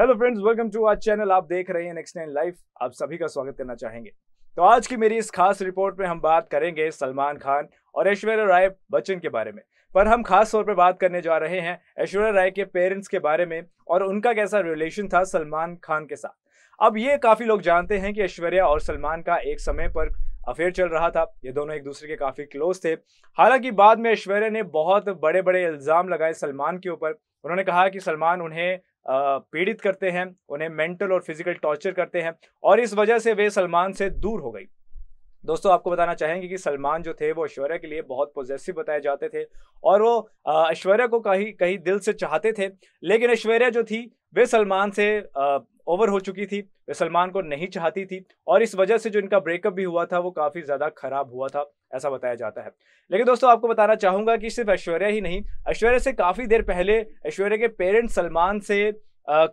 hello friends welcome to our channel आप देख रहे हैं नेक्स्ट नाइन लाइफ आप सभी का स्वागत करना चाहेंगे तो आज की मेरी इस खास रिपोर्ट में हम बात करेंगे सलमान खान और ऐश्वर्या राय बच्चन के बारे में पर हम खास तौर पे बात करने जा रहे हैं ऐश्वर्या राय के पेरेंट्स के बारे में और उनका कैसा रिलेशन था सलमान खान के साथ अब ये काफ़ी लोग जानते हैं कि ऐश्वर्या और सलमान का एक समय पर अफेयर चल रहा था ये दोनों एक दूसरे के काफ़ी क्लोज थे हालांकि बाद में ऐश्वर्या ने बहुत बड़े बड़े इल्ज़ाम लगाए सलमान के ऊपर उन्होंने कहा कि सलमान उन्हें पीड़ित करते हैं उन्हें मेंटल और फिजिकल टॉर्चर करते हैं और इस वजह से वे सलमान से दूर हो गई दोस्तों आपको बताना चाहेंगे कि सलमान जो थे वो ऐश्वर्या के लिए बहुत पॉजिटिव बताए जाते थे और वो ऐश्वर्या को कहीं कहीं दिल से चाहते थे लेकिन ऐश्वर्या जो थी वे सलमान से ओवर हो चुकी थी वे सलमान को नहीं चाहती थी और इस वजह से जो इनका ब्रेकअप भी हुआ था वो काफ़ी ज़्यादा ख़राब हुआ था ऐसा बताया जाता है लेकिन दोस्तों आपको बताना चाहूंगा कि सिर्फ ऐश्वर्या ही नहीं ऐश्वर्या से काफ़ी देर पहले ऐश्वर्या के पेरेंट्स सलमान से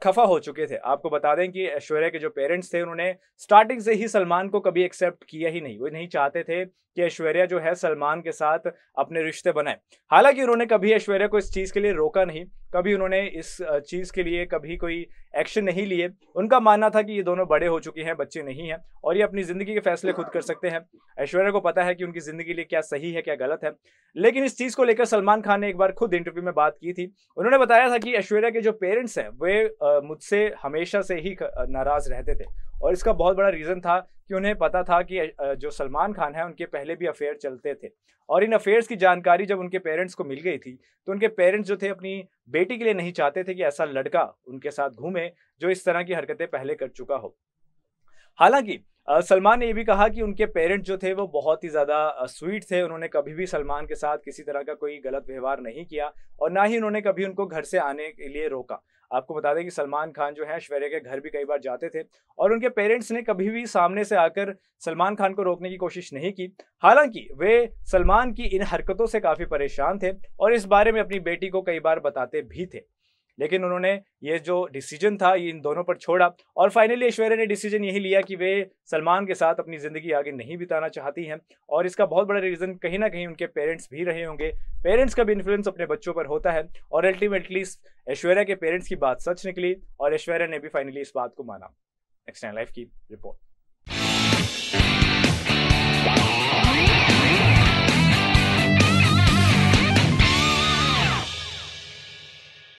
खफा हो चुके थे आपको बता दें कि ऐश्वर्या के जो पेरेंट्स थे उन्होंने स्टार्टिंग से ही सलमान को कभी एक्सेप्ट किया ही नहीं वो नहीं चाहते थे कि ऐश्वर्या जो है सलमान के साथ अपने रिश्ते बनाए हालांकि उन्होंने कभी ऐश्वर्या को इस चीज़ के लिए रोका नहीं कभी उन्होंने इस चीज़ के लिए कभी कोई एक्शन नहीं लिए उनका मानना था कि ये दोनों बड़े हो चुके हैं बच्चे नहीं हैं और ये अपनी ज़िंदगी के फैसले खुद कर सकते हैं ऐश्वर्या को पता है कि उनकी ज़िंदगी लिए क्या सही है क्या गलत है लेकिन इस चीज़ को लेकर सलमान खान ने एक बार खुद इंटरव्यू में बात की थी उन्होंने बताया था कि ऐश्वर्या के जो पेरेंट्स हैं वे मुझसे हमेशा से ही नाराज़ रहते थे और इसका बहुत बड़ा रीज़न था कि उन्हें पता था कि जो सलमान खान है उनके पहले भी अफेयर चलते थे और इन अफेयर्स की जानकारी जब उनके पेरेंट्स को मिल गई थी तो उनके पेरेंट्स जो थे अपनी बेटी के लिए नहीं चाहते थे कि ऐसा लड़का उनके साथ घूमे जो इस तरह की हरकतें पहले कर चुका हो हालांकि सलमान ने ये भी कहा कि उनके पेरेंट्स जो थे वो बहुत ही ज़्यादा स्वीट थे उन्होंने कभी भी सलमान के साथ किसी तरह का कोई गलत व्यवहार नहीं किया और ना ही उन्होंने कभी उनको घर से आने के लिए रोका आपको बता दें कि सलमान खान जो है ऐश्वर्य के घर भी कई बार जाते थे और उनके पेरेंट्स ने कभी भी सामने से आकर सलमान खान को रोकने की कोशिश नहीं की हालांकि वे सलमान की इन हरकतों से काफ़ी परेशान थे और इस बारे में अपनी बेटी को कई बार बताते भी थे लेकिन उन्होंने ये जो डिसीजन था ये इन दोनों पर छोड़ा और फाइनली ऐश्वर्या ने डिसीजन यही लिया कि वे सलमान के साथ अपनी ज़िंदगी आगे नहीं बिताना चाहती हैं और इसका बहुत बड़ा रीज़न कहीं ना कहीं उनके पेरेंट्स भी रहे होंगे पेरेंट्स का भी इन्फ्लुएंस अपने बच्चों पर होता है और अल्टीमेटली ऐश्वर्या के पेरेंट्स की बात सच निकली और ऐश्वर्या ने भी फाइनली इस बात को माना एक्सटैंड लाइफ की रिपोर्ट